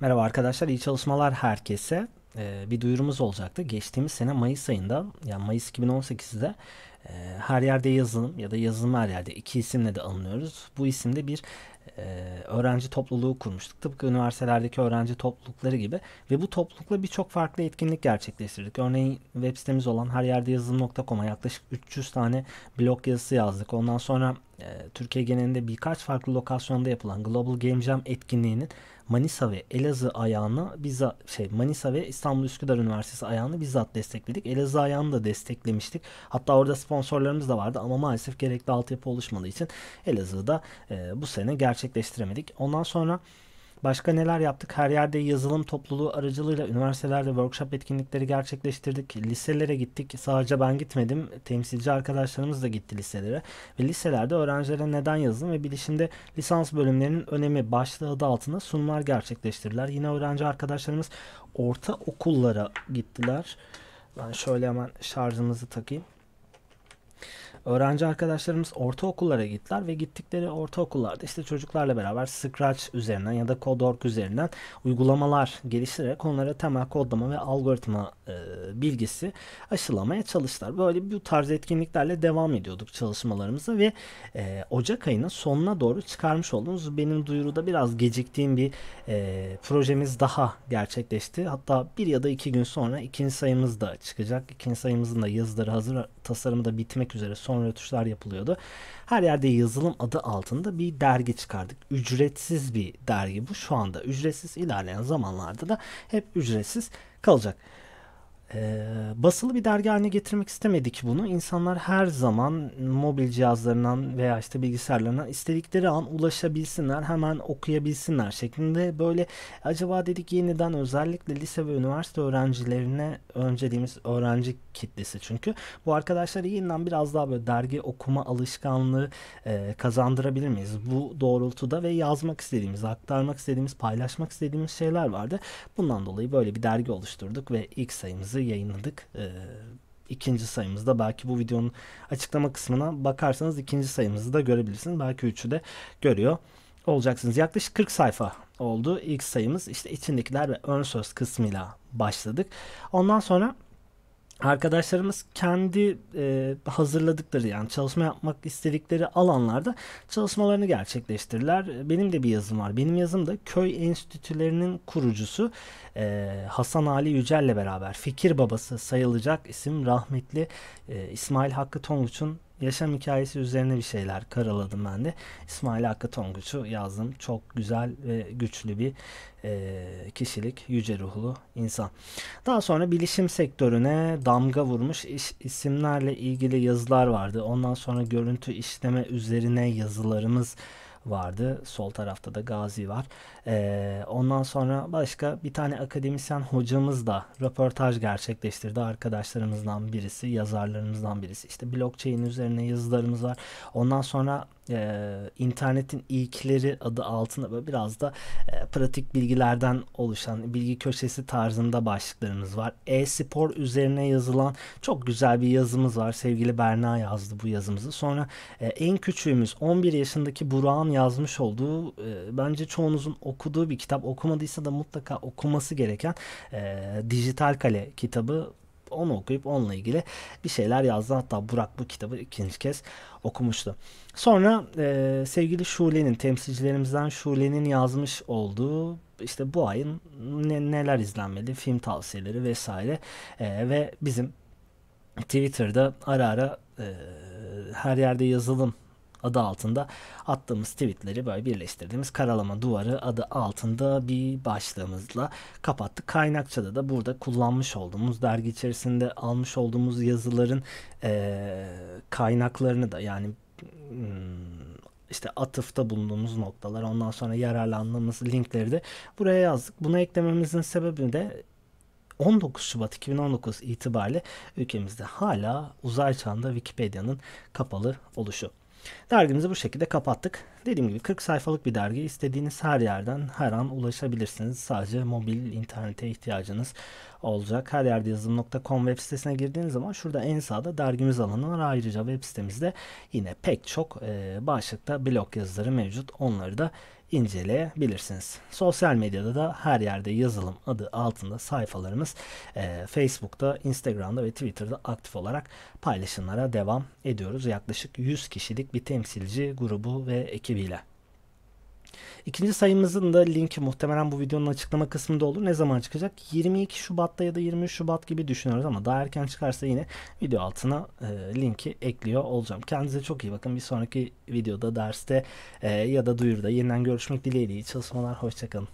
Merhaba arkadaşlar, iyi çalışmalar herkese. Ee, bir duyurumuz olacaktı. Geçtiğimiz sene Mayıs ayında, yani Mayıs 2018'de e, her yerde yazılım ya da yazılım her yerde iki isimle de anılıyoruz. Bu isimde bir e, öğrenci topluluğu kurmuştuk. Tıpkı üniversitelerdeki öğrenci toplulukları gibi. Ve bu toplulukla birçok farklı etkinlik gerçekleştirdik. Örneğin web sitemiz olan heryerdeyazılım.com'a yaklaşık 300 tane blog yazısı yazdık. Ondan sonra e, Türkiye genelinde birkaç farklı lokasyonda yapılan Global Game Jam etkinliğinin Manisa ve Elazığ ayağını bizzat şey Manisa ve İstanbul Üsküdar Üniversitesi ayağını bizzat destekledik. Elazığ ayağını da desteklemiştik. Hatta orada sponsorlarımız da vardı ama maalesef gerekli altyapı oluşmadığı için Elazığ'da e, bu sene gerçekleştiremedik. Ondan sonra Başka neler yaptık? Her yerde yazılım topluluğu aracılığıyla üniversitelerde workshop etkinlikleri gerçekleştirdik. Liselere gittik. Sadece ben gitmedim. Temsilci arkadaşlarımız da gitti liselere. Ve liselerde öğrencilere neden yazılım ve bilişimde lisans bölümlerinin önemi başlığı adı altında sunumlar gerçekleştirdiler. Yine öğrenci arkadaşlarımız orta okullara gittiler. Ben şöyle hemen şarjımızı takayım. Öğrenci arkadaşlarımız ortaokullara gittiler ve gittikleri ortaokullarda işte çocuklarla beraber Scratch üzerinden ya da Code.org üzerinden uygulamalar geliştirerek onlara temel kodlama ve algoritma e, bilgisi aşılamaya çalıştılar. Böyle bu tarz etkinliklerle devam ediyorduk çalışmalarımıza ve e, Ocak ayının sonuna doğru çıkarmış olduğumuz benim duyuruda biraz geciktiğim bir e, projemiz daha gerçekleşti. Hatta bir ya da iki gün sonra ikinci sayımız da çıkacak. İkinci sayımızın da yazıları hazır tasarımı da bitmek etmek üzere son rötuşlar yapılıyordu. Her yerde yazılım adı altında bir dergi çıkardık. Ücretsiz bir dergi bu şu anda. Ücretsiz ilerleyen zamanlarda da hep ücretsiz kalacak. E, basılı bir dergi haline getirmek istemedik bunu. İnsanlar her zaman mobil cihazlarından veya işte bilgisayarlarından istedikleri an ulaşabilsinler, hemen okuyabilsinler şeklinde böyle acaba dedik yeniden özellikle lise ve üniversite öğrencilerine önceliğimiz öğrenci kitlesi çünkü bu arkadaşlar yeniden biraz daha böyle dergi okuma alışkanlığı e, kazandırabilir miyiz? Bu doğrultuda ve yazmak istediğimiz, aktarmak istediğimiz, paylaşmak istediğimiz şeyler vardı. Bundan dolayı böyle bir dergi oluşturduk ve ilk sayımızı sayımızı yayınladık. E, ikinci sayımızda belki bu videonun açıklama kısmına bakarsanız ikinci sayımızı da görebilirsiniz. Belki üçü de görüyor olacaksınız. Yaklaşık 40 sayfa oldu. İlk sayımız işte içindekiler ve ön söz kısmıyla başladık. Ondan sonra arkadaşlarımız kendi e, hazırladıkları yani çalışma yapmak istedikleri alanlarda çalışmalarını gerçekleştirirler. Benim de bir yazım var. Benim yazım da köy enstitülerinin kurucusu e, Hasan Ali Yücel'le beraber fikir babası sayılacak isim rahmetli e, İsmail Hakkı Tonguç'un yaşam hikayesi üzerine bir şeyler karaladım ben de. İsmail Hakkı Tonguç'u yazdım. Çok güzel ve güçlü bir e, kişilik, yüce ruhlu insan. Daha sonra bilişim sektörüne damga vurmuş iş, isimlerle ilgili yazılar vardı. Ondan sonra görüntü işleme üzerine yazılarımız vardı vardı. Sol tarafta da Gazi var. E, ondan sonra başka bir tane akademisyen hocamız da röportaj gerçekleştirdi. Arkadaşlarımızdan birisi, yazarlarımızdan birisi. İşte blockchain üzerine yazılarımız var. Ondan sonra e, internetin ilkleri adı altında böyle biraz da e, pratik bilgilerden oluşan bilgi köşesi tarzında başlıklarımız var. E-spor üzerine yazılan çok güzel bir yazımız var. Sevgili Berna yazdı bu yazımızı. Sonra e, en küçüğümüz 11 yaşındaki Burak'ın yazmış olduğu e, bence çoğunuzun okuduğu bir kitap. Okumadıysa da mutlaka okuması gereken e, Dijital Kale kitabı onu okuyup onunla ilgili bir şeyler yazdı. Hatta Burak bu kitabı ikinci kez okumuştu. Sonra e, sevgili Şule'nin temsilcilerimizden Şule'nin yazmış olduğu işte bu ayın ne, neler izlenmeli, film tavsiyeleri vesaire e, ve bizim Twitter'da ara ara e, her yerde yazılım adı altında attığımız tweetleri böyle birleştirdiğimiz karalama duvarı adı altında bir başlığımızla kapattık. Kaynakçada da burada kullanmış olduğumuz dergi içerisinde almış olduğumuz yazıların e, kaynaklarını da yani hmm, işte atıfta bulunduğumuz noktalar ondan sonra yararlandığımız linkleri de buraya yazdık. Bunu eklememizin sebebi de 19 Şubat 2019 itibariyle ülkemizde hala uzay çağında Wikipedia'nın kapalı oluşu. Dergimizi bu şekilde kapattık. Dediğim gibi 40 sayfalık bir dergi. İstediğiniz her yerden her an ulaşabilirsiniz. Sadece mobil internete ihtiyacınız olacak. Her yerde yazılım.com web sitesine girdiğiniz zaman şurada en sağda dergimiz alanı var. Ayrıca web sitemizde yine pek çok e, başlıkta blog yazıları mevcut. Onları da inceleyebilirsiniz. Sosyal medyada da her yerde yazılım adı altında sayfalarımız e, Facebook'ta, Instagram'da ve Twitter'da aktif olarak paylaşımlara devam ediyoruz. Yaklaşık 100 kişilik bir temsilci grubu ve ekibiyle. İkinci sayımızın da linki muhtemelen bu videonun açıklama kısmında olur. Ne zaman çıkacak? 22 Şubat'ta ya da 23 Şubat gibi düşünüyoruz ama daha erken çıkarsa yine video altına e, linki ekliyor olacağım. Kendinize çok iyi bakın. Bir sonraki videoda, derste e, ya da duyurda yeniden görüşmek dileğiyle. İyi çalışmalar. Hoşçakalın.